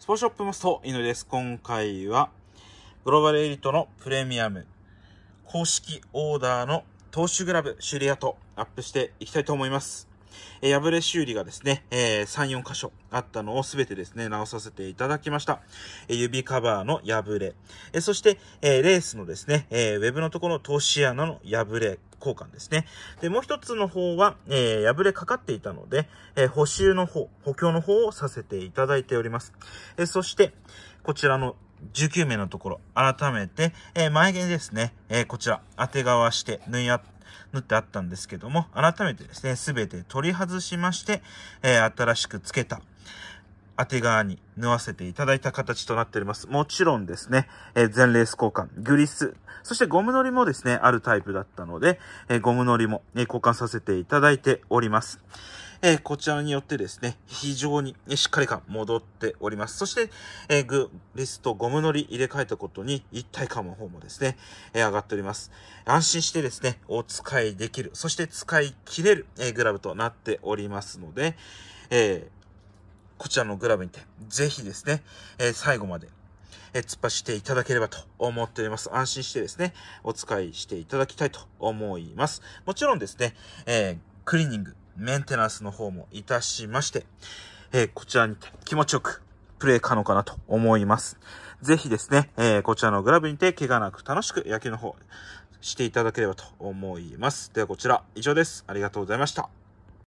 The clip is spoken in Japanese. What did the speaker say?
スポーショップマスト、犬です。今回は、グローバルエリートのプレミアム、公式オーダーの投手グラブ修理屋とアップしていきたいと思います。え破れ修理がですね、えー、3、4箇所あったのをすべてですね、直させていただきました。え指カバーの破れ、えそして、えー、レースのですね、えー、ウェブのところの投資穴の破れ交換ですね。で、もう一つの方は、えー、破れかかっていたので、えー、補修の方、補強の方をさせていただいております。えー、そして、こちらの19名のところ、改めて、え眉毛ですね、えこちら、当て側して縫いあ、縫ってあったんですけども、改めてですね、すべて取り外しまして、え新しく付けた、当て側に縫わせていただいた形となっております。もちろんですね、えー、全レース交換、グリス、そしてゴム乗りもですね、あるタイプだったので、えー、ゴム乗りも、ね、交換させていただいております。えー、こちらによってですね、非常にしっかり感戻っております。そして、えー、グリスとゴム乗り入れ替えたことに一体感の方もですね、えー、上がっております。安心してですね、お使いできる、そして使い切れる、えー、グラブとなっておりますので、えーこちらのグラブにて、ぜひですね、えー、最後まで、えー、突っ走っていただければと思っております。安心してですね、お使いしていただきたいと思います。もちろんですね、えー、クリーニング、メンテナンスの方もいたしまして、えー、こちらにて気持ちよくプレイ可能かなと思います。ぜひですね、えー、こちらのグラブにて怪我なく楽しく野球の方していただければと思います。ではこちら以上です。ありがとうございました。